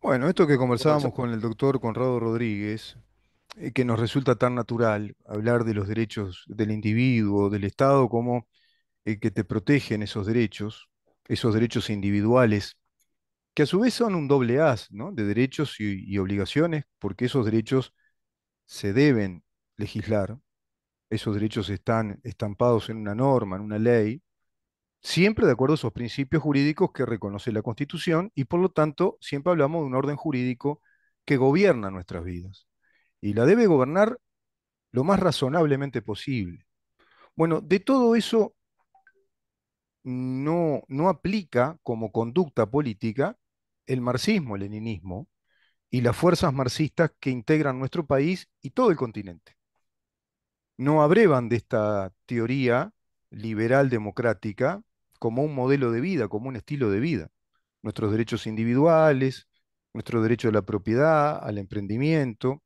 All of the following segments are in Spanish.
Bueno, esto que conversábamos con el doctor Conrado Rodríguez, eh, que nos resulta tan natural hablar de los derechos del individuo, del Estado, como eh, que te protegen esos derechos, esos derechos individuales, que a su vez son un doble haz ¿no? de derechos y obligaciones, porque esos derechos se deben legislar, esos derechos están estampados en una norma, en una ley, siempre de acuerdo a esos principios jurídicos que reconoce la Constitución y por lo tanto siempre hablamos de un orden jurídico que gobierna nuestras vidas y la debe gobernar lo más razonablemente posible. Bueno, de todo eso no, no aplica como conducta política el marxismo, el leninismo y las fuerzas marxistas que integran nuestro país y todo el continente. No abrevan de esta teoría liberal democrática como un modelo de vida, como un estilo de vida. Nuestros derechos individuales, nuestro derecho a la propiedad, al emprendimiento,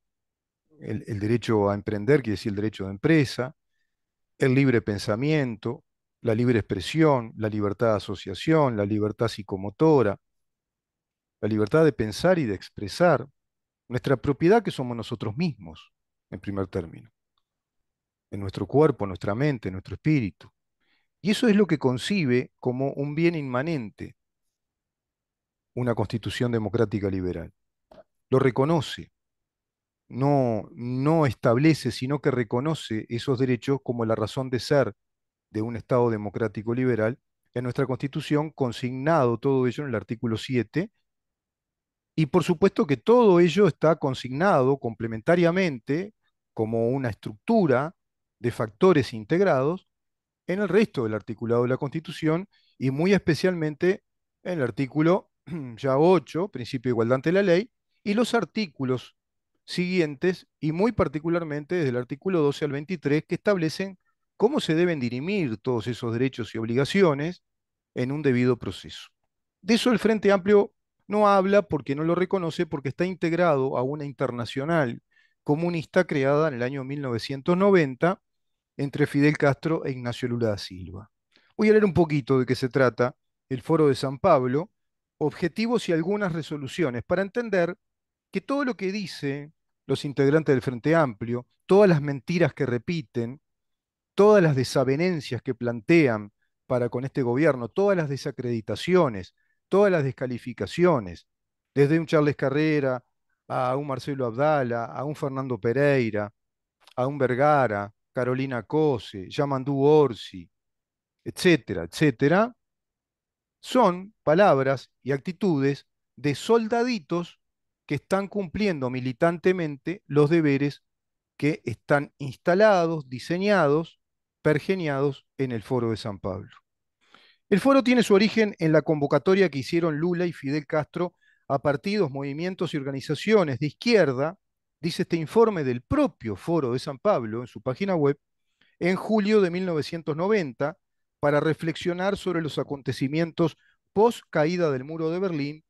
el, derecho a emprender, quiere decir el derecho de empresa, el libre pensamiento, la libre expresión, la libertad de asociación, la libertad psicomotora, la libertad de pensar y de expresar, nuestra propiedad que somos nosotros mismos, en primer término, en nuestro cuerpo, nuestra mente, nuestro espíritu. Y eso es lo que concibe como un bien inmanente una constitución democrática liberal. Lo reconoce, no, no establece, sino que reconoce esos derechos como la razón de ser de un Estado democrático liberal. En nuestra constitución consignado todo ello en el artículo 7. Y por supuesto que todo ello está consignado complementariamente como una estructura de factores integrados en el resto del articulado de la Constitución y muy especialmente en el artículo ya 8, principio de igualdad ante la ley, y los artículos siguientes y muy particularmente desde el artículo 12 al 23 que establecen cómo se deben dirimir todos esos derechos y obligaciones en un debido proceso. De eso el Frente Amplio no habla porque no lo reconoce, porque está integrado a una internacional comunista creada en el año 1990 entre Fidel Castro e Ignacio Lula da Silva. Voy a leer un poquito de qué se trata el Foro de San Pablo, objetivos y algunas resoluciones, para entender que todo lo que dicen los integrantes del Frente Amplio, todas las mentiras que repiten, todas las desavenencias que plantean para con este gobierno, todas las desacreditaciones, todas las descalificaciones, desde un Charles Carrera a un Marcelo Abdala, a un Fernando Pereira, a un Vergara, Carolina Cose, Yamandú Orsi, etcétera, etcétera, son palabras y actitudes de soldaditos que están cumpliendo militantemente los deberes que están instalados, diseñados, pergeniados en el Foro de San Pablo. El foro tiene su origen en la convocatoria que hicieron Lula y Fidel Castro a partidos, movimientos y organizaciones de izquierda dice este informe del propio Foro de San Pablo en su página web, en julio de 1990, para reflexionar sobre los acontecimientos post caída del muro de Berlín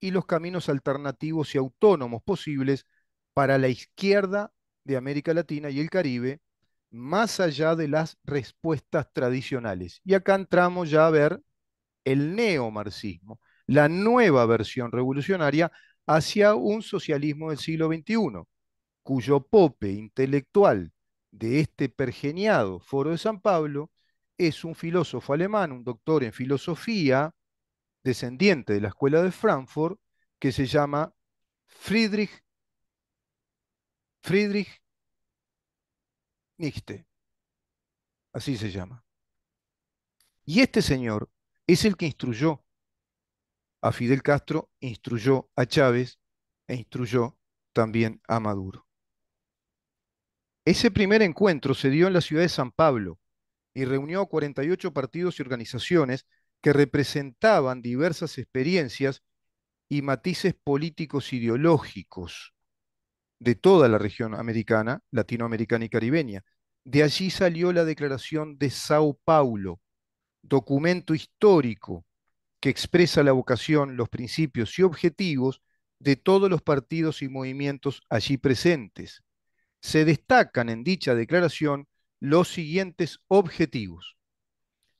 y los caminos alternativos y autónomos posibles para la izquierda de América Latina y el Caribe, más allá de las respuestas tradicionales. Y acá entramos ya a ver el neomarxismo, la nueva versión revolucionaria hacia un socialismo del siglo XXI cuyo pope intelectual de este pergeniado foro de San Pablo es un filósofo alemán, un doctor en filosofía, descendiente de la escuela de Frankfurt, que se llama Friedrich, Friedrich Nietzsche. Así se llama. Y este señor es el que instruyó a Fidel Castro, instruyó a Chávez e instruyó también a Maduro. Ese primer encuentro se dio en la ciudad de San Pablo y reunió a 48 partidos y organizaciones que representaban diversas experiencias y matices políticos ideológicos de toda la región americana, latinoamericana y caribeña. De allí salió la Declaración de Sao Paulo, documento histórico que expresa la vocación, los principios y objetivos de todos los partidos y movimientos allí presentes se destacan en dicha declaración los siguientes objetivos.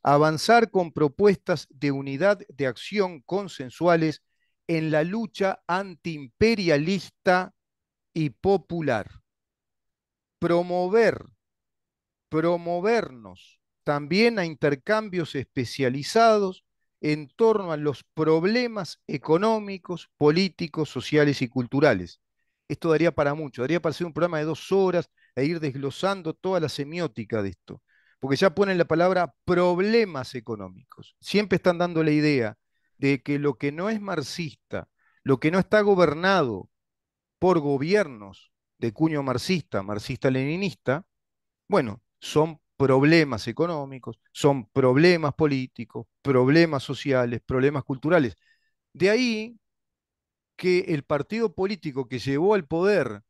Avanzar con propuestas de unidad de acción consensuales en la lucha antiimperialista y popular. Promover, promovernos también a intercambios especializados en torno a los problemas económicos, políticos, sociales y culturales esto daría para mucho, daría para ser un programa de dos horas e ir desglosando toda la semiótica de esto. Porque ya ponen la palabra problemas económicos. Siempre están dando la idea de que lo que no es marxista, lo que no está gobernado por gobiernos de cuño marxista, marxista-leninista, bueno, son problemas económicos, son problemas políticos, problemas sociales, problemas culturales. De ahí que el partido político que llevó al poder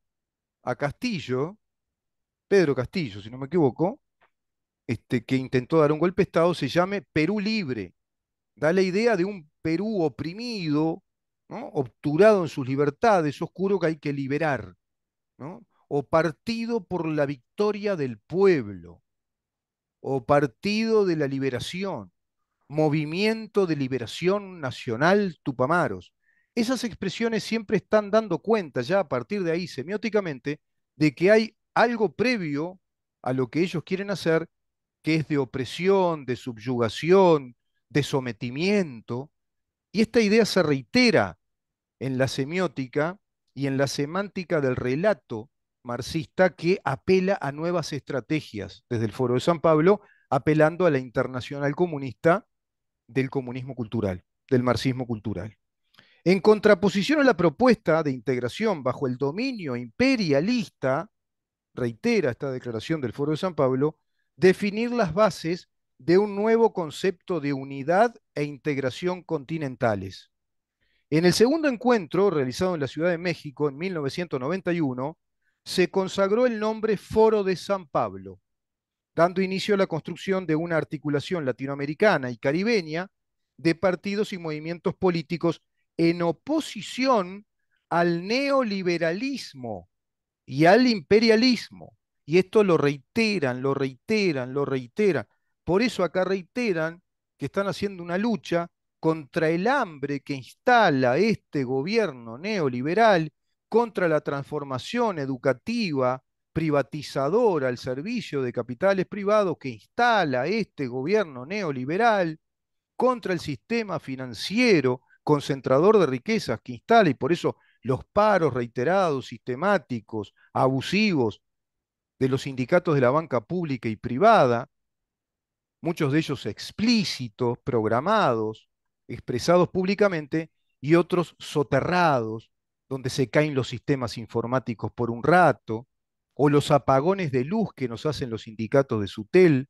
a Castillo, Pedro Castillo, si no me equivoco, este, que intentó dar un golpe de Estado, se llame Perú Libre. Da la idea de un Perú oprimido, ¿no? obturado en sus libertades, oscuro que hay que liberar, o partido por la victoria del pueblo, o partido de la liberación, movimiento de liberación nacional Tupamaros esas expresiones siempre están dando cuenta ya a partir de ahí semióticamente de que hay algo previo a lo que ellos quieren hacer, que es de opresión, de subyugación, de sometimiento. Y esta idea se reitera en la semiótica y en la semántica del relato marxista que apela a nuevas estrategias desde el Foro de San Pablo, apelando a la internacional comunista del comunismo cultural, del marxismo cultural. En contraposición a la propuesta de integración bajo el dominio imperialista, reitera esta declaración del Foro de San Pablo, definir las bases de un nuevo concepto de unidad e integración continentales. En el segundo encuentro, realizado en la Ciudad de México en 1991, se consagró el nombre Foro de San Pablo, dando inicio a la construcción de una articulación latinoamericana y caribeña de partidos y movimientos políticos en oposición al neoliberalismo y al imperialismo. Y esto lo reiteran, lo reiteran, lo reiteran. Por eso acá reiteran que están haciendo una lucha contra el hambre que instala este gobierno neoliberal, contra la transformación educativa privatizadora al servicio de capitales privados que instala este gobierno neoliberal, contra el sistema financiero concentrador de riquezas que instala y por eso los paros reiterados, sistemáticos, abusivos de los sindicatos de la banca pública y privada, muchos de ellos explícitos, programados, expresados públicamente, y otros soterrados, donde se caen los sistemas informáticos por un rato, o los apagones de luz que nos hacen los sindicatos de Sutel,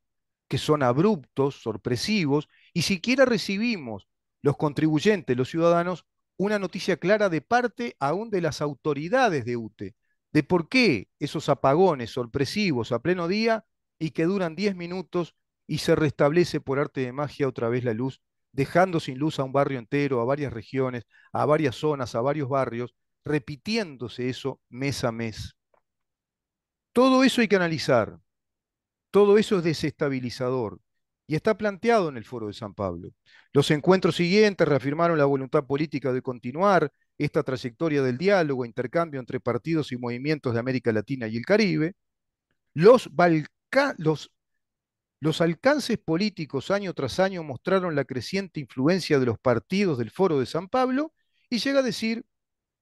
que son abruptos, sorpresivos, y siquiera recibimos los contribuyentes, los ciudadanos, una noticia clara de parte aún de las autoridades de UTE, de por qué esos apagones sorpresivos a pleno día y que duran 10 minutos y se restablece por arte de magia otra vez la luz, dejando sin luz a un barrio entero, a varias regiones, a varias zonas, a varios barrios, repitiéndose eso mes a mes. Todo eso hay que analizar. Todo eso es desestabilizador y está planteado en el Foro de San Pablo. Los encuentros siguientes reafirmaron la voluntad política de continuar esta trayectoria del diálogo e intercambio entre partidos y movimientos de América Latina y el Caribe. Los, los alcances políticos año tras año mostraron la creciente influencia de los partidos del Foro de San Pablo y llega a decir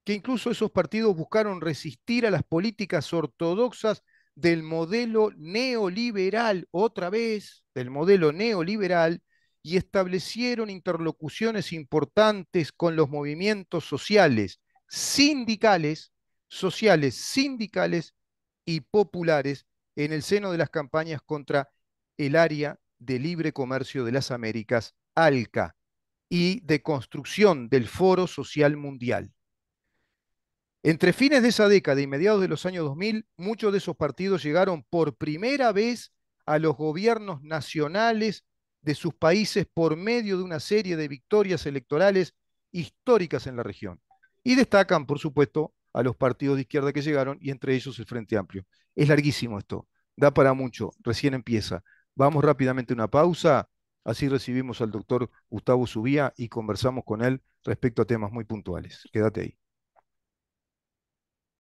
que incluso esos partidos buscaron resistir a las políticas ortodoxas del modelo neoliberal, otra vez, del modelo neoliberal, y establecieron interlocuciones importantes con los movimientos sociales, sindicales, sociales, sindicales y populares en el seno de las campañas contra el área de libre comercio de las Américas, ALCA, y de construcción del Foro Social Mundial. Entre fines de esa década y mediados de los años 2000, muchos de esos partidos llegaron por primera vez a los gobiernos nacionales de sus países por medio de una serie de victorias electorales históricas en la región. Y destacan, por supuesto, a los partidos de izquierda que llegaron y entre ellos el Frente Amplio. Es larguísimo esto, da para mucho, recién empieza. Vamos rápidamente a una pausa, así recibimos al doctor Gustavo Subía y conversamos con él respecto a temas muy puntuales. Quédate ahí.